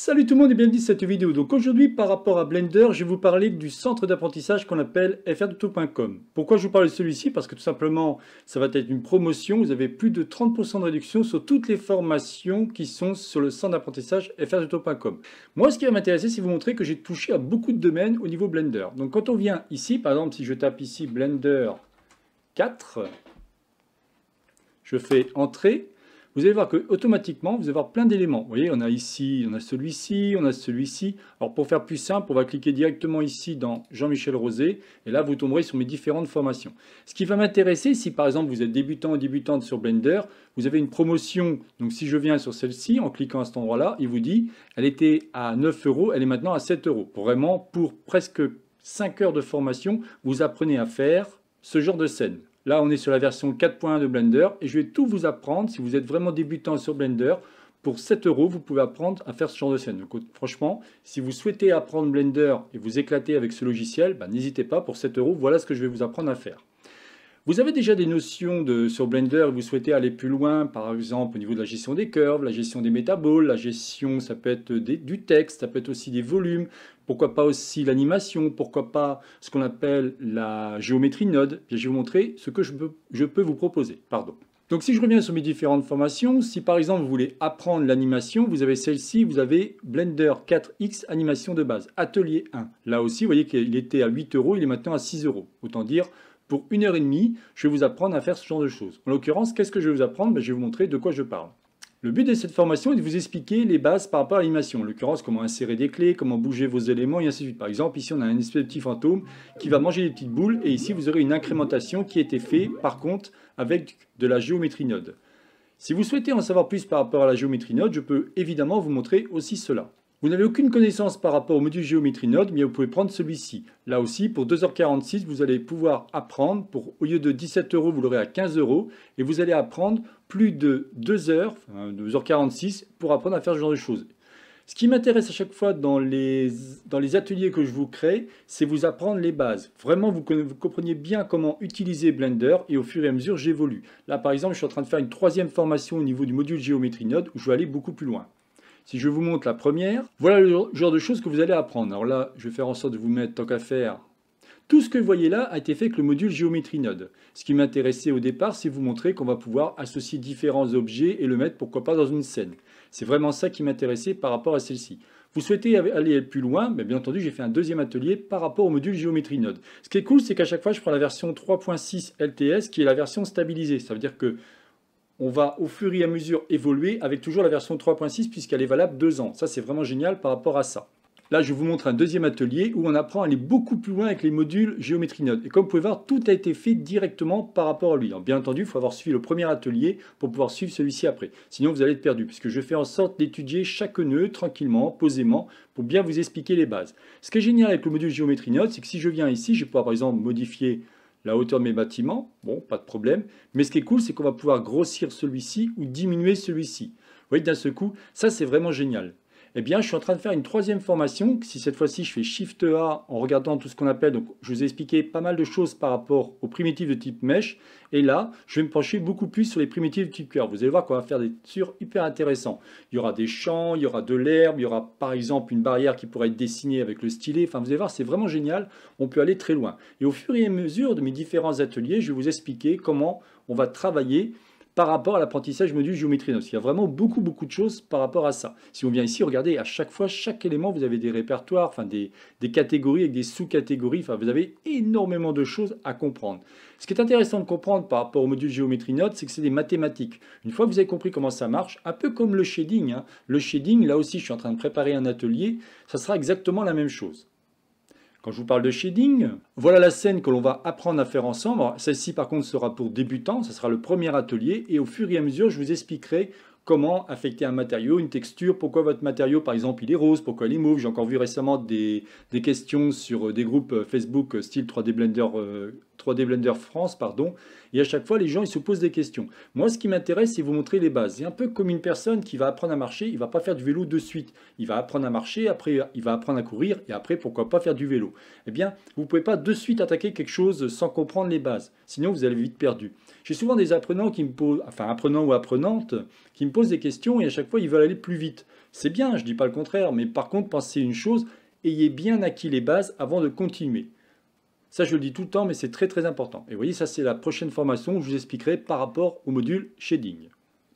Salut tout le monde et bienvenue dans cette vidéo. Donc aujourd'hui par rapport à Blender, je vais vous parler du centre d'apprentissage qu'on appelle frduto.com. Pourquoi je vous parle de celui-ci Parce que tout simplement, ça va être une promotion. Vous avez plus de 30% de réduction sur toutes les formations qui sont sur le centre d'apprentissage frduto.com. Moi ce qui va m'intéresser, c'est vous montrer que j'ai touché à beaucoup de domaines au niveau Blender. Donc quand on vient ici, par exemple si je tape ici Blender 4, je fais Entrée, vous allez voir que automatiquement, vous allez avoir plein d'éléments. Vous voyez, on a ici, on a celui-ci, on a celui-ci. Alors pour faire plus simple, on va cliquer directement ici dans Jean-Michel Rosé, et là vous tomberez sur mes différentes formations. Ce qui va m'intéresser, si par exemple vous êtes débutant ou débutante sur Blender, vous avez une promotion, donc si je viens sur celle-ci, en cliquant à cet endroit-là, il vous dit, elle était à 9 euros, elle est maintenant à 7 euros. Vraiment, pour presque 5 heures de formation, vous apprenez à faire ce genre de scène. Là, on est sur la version 4.1 de Blender et je vais tout vous apprendre. Si vous êtes vraiment débutant sur Blender, pour 7 euros, vous pouvez apprendre à faire ce genre de scène. Donc, franchement, si vous souhaitez apprendre Blender et vous éclater avec ce logiciel, bah, n'hésitez pas. Pour 7 euros, voilà ce que je vais vous apprendre à faire. Vous avez déjà des notions de, sur Blender et vous souhaitez aller plus loin, par exemple au niveau de la gestion des curves, la gestion des métaboles, la gestion, ça peut être du texte, ça peut être aussi des volumes, pourquoi pas aussi l'animation, pourquoi pas ce qu'on appelle la géométrie node. Je vais vous montrer ce que je peux, je peux vous proposer. Pardon. Donc si je reviens sur mes différentes formations, si par exemple vous voulez apprendre l'animation, vous avez celle-ci, vous avez Blender 4X animation de base, atelier 1. Là aussi, vous voyez qu'il était à 8 euros, il est maintenant à 6 euros. Autant dire, pour une heure et demie, je vais vous apprendre à faire ce genre de choses. En l'occurrence, qu'est-ce que je vais vous apprendre ben, Je vais vous montrer de quoi je parle. Le but de cette formation est de vous expliquer les bases par rapport à l'animation, en l'occurrence comment insérer des clés, comment bouger vos éléments et ainsi de suite. Par exemple, ici on a un espèce petit fantôme qui va manger des petites boules et ici vous aurez une incrémentation qui a été faite par contre avec de la géométrie node. Si vous souhaitez en savoir plus par rapport à la géométrie node, je peux évidemment vous montrer aussi cela. Vous n'avez aucune connaissance par rapport au module géométrie node, mais vous pouvez prendre celui-ci. Là aussi, pour 2h46, vous allez pouvoir apprendre, pour, au lieu de 17 euros, vous l'aurez à 15 euros, et vous allez apprendre plus de 2 heures, 2h46, pour apprendre à faire ce genre de choses. Ce qui m'intéresse à chaque fois dans les, ateliers que je vous crée, c'est vous apprendre les bases. Vraiment, vous, comprenez bien comment utiliser Blender et au fur et à mesure, j'évolue. Là, par exemple, je suis en train de faire une troisième formation au niveau du module géométrie node où je vais aller beaucoup plus loin. Si je vous montre la première, voilà le genre de choses que vous allez apprendre. Alors là, je vais faire en sorte de vous mettre, tant qu'à faire, tout ce que vous voyez là a été fait avec le module géométrie node. Ce qui m'intéressait au départ, c'est vous montrer qu'on va pouvoir associer différents objets et le mettre, pourquoi pas, dans une scène. C'est vraiment ça qui m'intéressait par rapport à celle-ci. Vous souhaitez aller plus loin, mais bien entendu, j'ai fait un deuxième atelier par rapport au module géométrie node. Ce qui est cool, c'est qu'à chaque fois, je prends la version 3.6 LTS, qui est la version stabilisée. Ça veut dire que on va au fur et à mesure évoluer avec toujours la version 3.6 puisqu'elle est valable deux ans. Ça, c'est vraiment génial par rapport à ça. Là, je vous montre un deuxième atelier où on apprend à aller beaucoup plus loin avec les modules géométrie node. Et comme vous pouvez voir, tout a été fait directement par rapport à lui. bien entendu, il faut avoir suivi le premier atelier pour pouvoir suivre celui-ci après. Sinon, vous allez être perdu, puisque je fais en sorte d'étudier chaque nœud tranquillement, posément, pour bien vous expliquer les bases. Ce qui est génial avec le module géométrie node, c'est que si je viens ici, je vais pouvoir par exemple modifier la hauteur de mes bâtiments, bon, pas de problème. Mais ce qui est cool, c'est qu'on va pouvoir grossir celui-ci ou diminuer celui-ci. Vous voyez, d'un seul coup, ça c'est vraiment génial eh bien, je suis en train de faire une troisième formation. Si cette fois-ci, je fais Shift A en regardant tout ce qu'on appelle, donc je vous ai expliqué pas mal de choses par rapport aux primitives de type Mesh. Et là, je vais me pencher beaucoup plus sur les primitives de type cœur. Vous allez voir qu'on va faire des sur hyper intéressants. Il y aura des champs, il y aura de l'herbe, il y aura par exemple une barrière qui pourrait être dessinée avec le stylet. Enfin, vous allez voir, c'est vraiment génial. On peut aller très loin. Et au fur et à mesure de mes différents ateliers, je vais vous expliquer comment on va travailler par rapport à l'apprentissage module géométrie. notes, il y a vraiment beaucoup, beaucoup de choses par rapport à ça. Si on vient ici, regardez, à chaque fois, chaque élément, vous avez des répertoires, enfin des, catégories avec des sous-catégories. Enfin, vous avez énormément de choses à comprendre. Ce qui est intéressant de comprendre par rapport au module géométrie note, c'est que c'est des mathématiques. Une fois que vous avez compris comment ça marche, un peu comme le shading. Hein. Le shading, là aussi, je suis en train de préparer un atelier. Ça sera exactement la même chose. Quand je vous parle de shading, voilà la scène que l'on va apprendre à faire ensemble. Celle-ci par contre sera pour débutants, ce sera le premier atelier et au fur et à mesure je vous expliquerai comment affecter un matériau, une texture, pourquoi votre matériau, par exemple, il est rose, pourquoi il est mauve. J'ai encore vu récemment des, questions sur euh, des groupes euh, Facebook euh, style 3D Blender 3D Blender France, pardon, et à chaque fois, les gens, ils se posent des questions. Moi, ce qui m'intéresse, c'est vous montrer les bases. C'est un peu comme une personne qui va apprendre à marcher, il va pas faire du vélo de suite. Il va apprendre à marcher, après, il va apprendre à courir, et après, pourquoi pas faire du vélo Eh bien, vous ne pouvez pas de suite attaquer quelque chose sans comprendre les bases. Sinon, vous allez vite perdu. J'ai souvent des apprenants qui me posent, enfin, apprenants ou apprenantes, qui me posent des questions, et à chaque fois, ils veulent aller plus vite. C'est bien, je ne dis pas le contraire, mais par contre, pensez une chose, ayez bien acquis les bases avant de continuer. Ça, je le dis tout le temps, mais c'est très très important. Et vous voyez, ça c'est la prochaine formation où je vous expliquerai par rapport au module shading.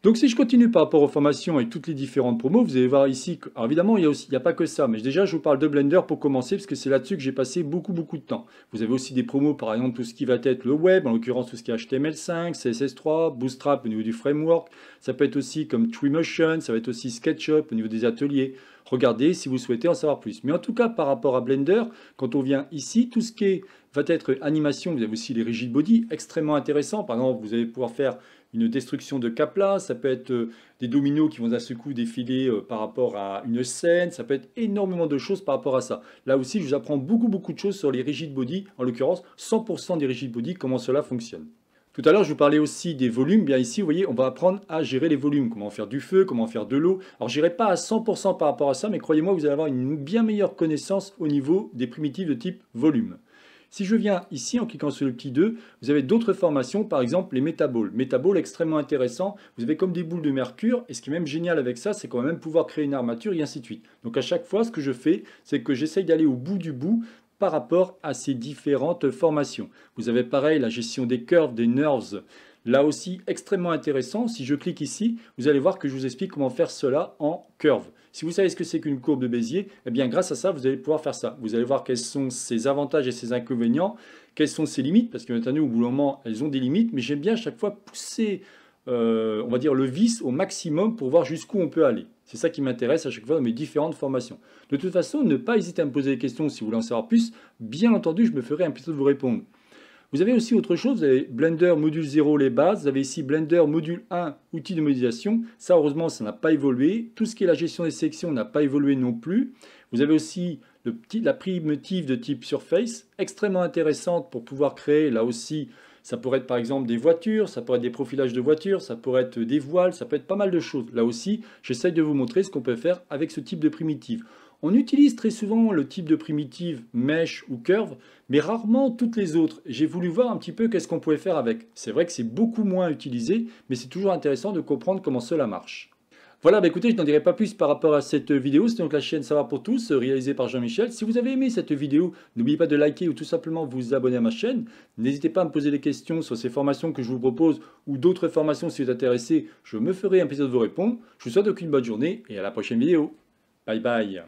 Donc si je continue par rapport aux formations et toutes les différentes promos, vous allez voir ici, alors évidemment il n'y a, a, pas que ça, mais déjà je vous parle de Blender pour commencer parce que c'est là-dessus que j'ai passé beaucoup beaucoup de temps. Vous avez aussi des promos par exemple tout ce qui va être le web, en l'occurrence tout ce qui est HTML5, CSS3, Bootstrap au niveau du framework, ça peut être aussi comme TreeMotion, ça va être aussi SketchUp au niveau des ateliers regardez si vous souhaitez en savoir plus. Mais en tout cas, par rapport à Blender, quand on vient ici, tout ce qui va être animation, vous avez aussi les rigid body, extrêmement intéressant. Par exemple, vous allez pouvoir faire une destruction de capla, ça peut être euh, des dominos qui vont à ce coup défiler euh, par rapport à une scène, ça peut être énormément de choses par rapport à ça. Là aussi, je vous apprends beaucoup beaucoup de choses sur les rigid body, en l'occurrence 100% des rigid body, comment cela fonctionne. Tout à l'heure, je vous parlais aussi des volumes. Bien ici, vous voyez, on va apprendre à gérer les volumes. Comment faire du feu, comment faire de l'eau. Alors, je n'irai pas à 100% par rapport à ça, mais croyez-moi, vous allez avoir une bien meilleure connaissance au niveau des primitives de type volume. Si je viens ici, en cliquant sur le petit 2, vous avez d'autres formations, par exemple les métaboles. Métaboles extrêmement intéressant, vous avez comme des boules de mercure, et ce qui est même génial avec ça, c'est qu'on va même pouvoir créer une armature, et ainsi de suite. Donc à chaque fois, ce que je fais, c'est que j'essaye d'aller au bout du bout, par rapport à ces différentes formations. Vous avez pareil la gestion des curves, des nerves, là aussi extrêmement intéressant. Si je clique ici, vous allez voir que je vous explique comment faire cela en curve. Si vous savez ce que c'est qu'une courbe de Bézier, eh bien grâce à ça, vous allez pouvoir faire ça. Vous allez voir quels sont ses avantages et ses inconvénients, quelles sont ses limites, parce que maintenant, au bout d'un moment, elles ont des limites, mais j'aime bien à chaque fois pousser, euh, on va dire, le vis au maximum pour voir jusqu'où on peut aller. C'est ça qui m'intéresse à chaque fois dans mes différentes formations. De toute façon, ne pas hésiter à me poser des questions si vous voulez en savoir plus. Bien entendu, je me ferai un plaisir de vous répondre. Vous avez aussi autre chose, vous avez Blender module 0, les bases, vous avez ici Blender module 1, outils de modélisation. Ça, heureusement, ça n'a pas évolué. Tout ce qui est la gestion des sections n'a pas évolué non plus. Vous avez aussi le petit, la primitive de type surface, extrêmement intéressante pour pouvoir créer, là aussi, ça pourrait être par exemple des voitures, ça pourrait être des profilages de voitures, ça pourrait être des voiles, ça peut être pas mal de choses. Là aussi, j'essaye de vous montrer ce qu'on peut faire avec ce type de primitive. On utilise très souvent le type de primitive mèche ou curve, mais rarement toutes les autres. J'ai voulu voir un petit peu qu'est-ce qu'on pouvait faire avec. C'est vrai que c'est beaucoup moins utilisé, mais c'est toujours intéressant de comprendre comment cela marche. Voilà, bah, écoutez, je n'en dirai pas plus par rapport à cette vidéo. C'est donc la chaîne Savoir pour tous, euh, réalisée par Jean-Michel. Si vous avez aimé cette vidéo, n'oubliez pas de liker ou tout simplement vous abonner à ma chaîne. N'hésitez pas à me poser des questions sur ces formations que je vous propose ou d'autres formations si vous êtes intéressé. Je me ferai un plaisir de vous répondre. Je vous souhaite donc une bonne journée et à la prochaine vidéo. Bye bye